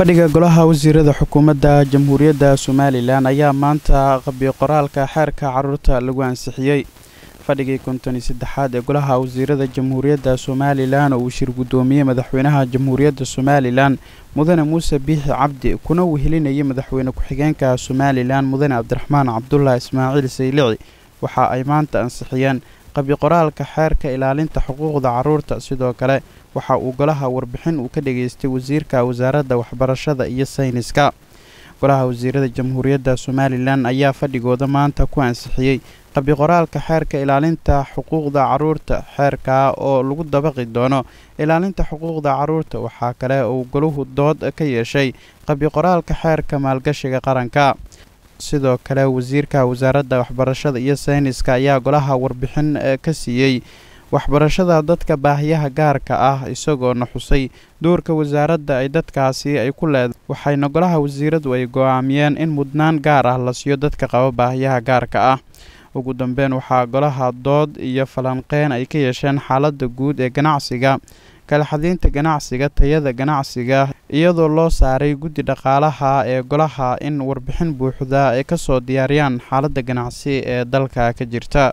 fadhiga golaha wasiirada xukuumadda jamhuuriyadda somalilan ayaa maanta qabiyo qoraalka xeerka caruurta lagu ansixiyey fadhigii konton saddexaad ee golaha wasiirada jamhuuriyadda somalilan oo uu shir guddoomiyey madaxweynaha jamhuuriyadda somalilan mudane muuse biixi cabdi kuna wehelinayay madaxweyne ku-xigeenka somalilan mudane cabdiraxmaan cabdullah ismaaciil saylici waxa ay maanta ansixiyeen qabyo-qoraalka xeerka ilaalinta xuquuqda caruurta sidoo kale waxa uu golaha warbixin uu ka dhegaystay wasiirka wasaaradda waxbarashada iyo sayniska golaha wasiirada jamhuuriyadda somalilan ayaa fadhigooda maanta ku ansixiyey qabyo-qoraalka xeerka ilaalinta xuquuqda caruurta xeerka oo lagu dabaqi doono ilaalinta xuquuqda caruurta waxaa kale uu goluhu dood ka yeeshay qabyo-qoraalka xeerka maalgashiga qaranka sidoo kale wasiirka wasaaradda waxbarashada iyo sayniska ayaa golaha warbixin eh, ka siiyey waxbarashada dadka baahiyaha gaarka ah isagoona xusay doorka wasaaradda ay dadkaasi ay ku leedahay waxayna golaha wasiiradu ay go-aamiyeen in mudnaan gaar ah la siiyo dadka qaba baahiyaha gaarka ah ugu dambeen waxaa golaha dood iyo falanqeyn ay ka yeesheen xaaladda guud ee ganacsiga kalaxadaynta ganacsiga tayada ganacsiga iyadoo loo saaray guddi dhaqaalaha ee golaha in warbixin buuxda ay kasoo diyaariyaan xaaladda ganacsi ee dalka ka jirta